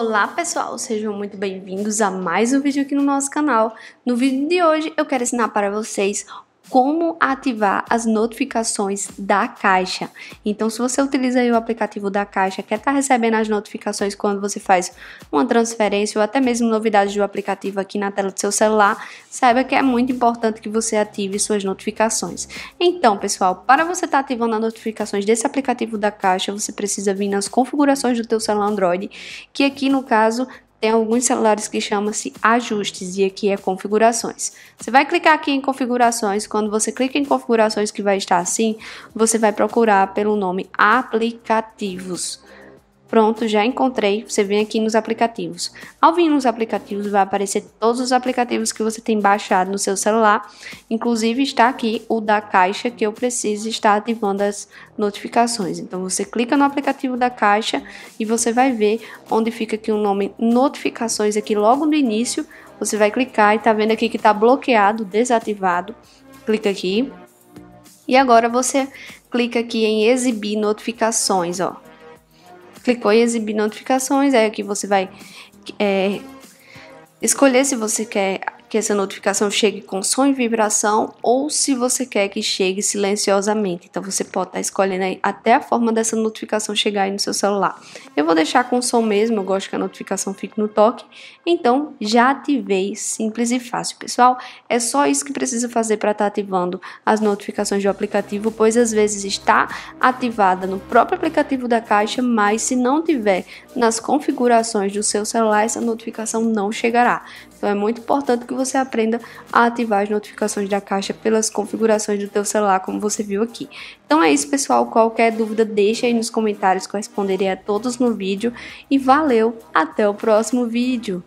Olá pessoal, sejam muito bem-vindos a mais um vídeo aqui no nosso canal. No vídeo de hoje eu quero ensinar para vocês como ativar as notificações da Caixa. Então, se você utiliza o aplicativo da Caixa, quer estar tá recebendo as notificações quando você faz uma transferência ou até mesmo novidades do aplicativo aqui na tela do seu celular, saiba que é muito importante que você ative suas notificações. Então, pessoal, para você estar tá ativando as notificações desse aplicativo da Caixa, você precisa vir nas configurações do teu celular Android, que aqui no caso tem alguns celulares que chama-se ajustes e aqui é configurações. Você vai clicar aqui em configurações, quando você clica em configurações que vai estar assim, você vai procurar pelo nome aplicativos. Pronto, já encontrei. Você vem aqui nos aplicativos. Ao vir nos aplicativos, vai aparecer todos os aplicativos que você tem baixado no seu celular. Inclusive está aqui o da caixa que eu preciso estar ativando as notificações. Então você clica no aplicativo da caixa e você vai ver onde fica aqui o nome notificações aqui logo no início. Você vai clicar e tá vendo aqui que está bloqueado, desativado. Clica aqui. E agora você clica aqui em exibir notificações, ó. Clicou em exibir notificações, aí é aqui você vai é, escolher se você quer que essa notificação chegue com som e vibração ou se você quer que chegue silenciosamente. Então você pode estar tá escolhendo até a forma dessa notificação chegar aí no seu celular. Eu vou deixar com som mesmo, eu gosto que a notificação fique no toque. Então já ativei, simples e fácil, pessoal. É só isso que precisa fazer para estar tá ativando as notificações do aplicativo, pois às vezes está ativada no próprio aplicativo da caixa, mas se não tiver nas configurações do seu celular, essa notificação não chegará. Então é muito importante que você aprenda a ativar as notificações da caixa pelas configurações do teu celular, como você viu aqui. Então é isso, pessoal. Qualquer dúvida, deixa aí nos comentários que eu responderei a todos no vídeo. E valeu, até o próximo vídeo!